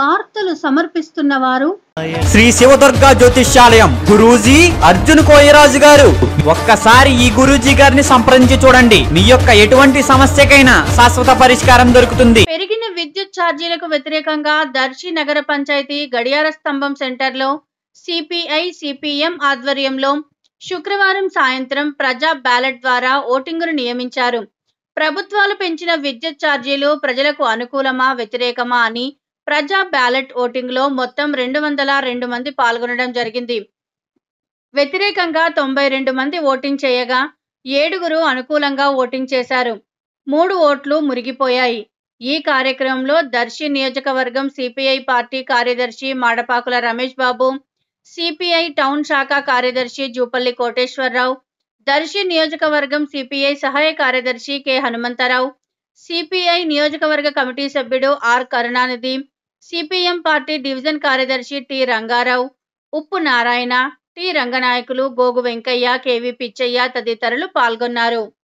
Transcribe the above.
వార్తలు సమర్పిస్తున్న వారు శ్రీ శివదుర్గ జ్యోతిష్యాలయం గురూజీ అర్జున్ కోయరాజు గారు ఒక్కసారి ఈ గురూజీ గారిని సంప్రదించి చూడండి మీ యొక్క ఎటువంటి సమస్యకైనా శాశ్వత పరిష్కారం దొరుకుతుంది పెరిగిన విద్యుత్ ఛార్జీలకు వ్యతిరేకంగా దర్శి నగర పంచాయతీ గడియార స్తంభం సెంటర్లో సిపిఐ సిపిఎం ఆధ్వర్యంలో శుక్రవారం సాయంత్రం ప్రజా బ్యాలెట్ ద్వారా ఓటింగును నియమించారు ప్రభుత్వాలు పెంచిన విద్యుత్ ఛార్జీలు ప్రజలకు అనుకూలమా వ్యతిరేకమా అని ప్రజా బ్యాలెట్ ఓటింగ్ లో మొత్తం రెండు వందల రెండు మంది పాల్గొనడం జరిగింది వ్యతిరేకంగా తొంభై రెండు మంది ఓటింగ్ చేయగా ఏడుగురు అనుకూలంగా ఓటింగ్ చేశారు మూడు ఓట్లు మురిగిపోయాయి ఈ కార్యక్రమంలో దర్శి నియోజకవర్గం సిపిఐ పార్టీ కార్యదర్శి మాడపాకుల రమేష్ బాబు సిపిఐ టౌన్ శాఖ కార్యదర్శి జూపల్లి కోటేశ్వరరావు దర్శి నియోజకవర్గం సిపిఐ సహాయ కార్యదర్శి కె హనుమంతరావు సిపిఐ నియోజకవర్గ కమిటీ సభ్యుడు R Karunanidhi CPM party division కార్యదర్శి టి రంగారావు ఉప్పు నారాయణ టి రంగనాయకులు గోగు వెంకయ్య కెవి పిచ్చయ్య తదితరులు పాల్గొన్నారు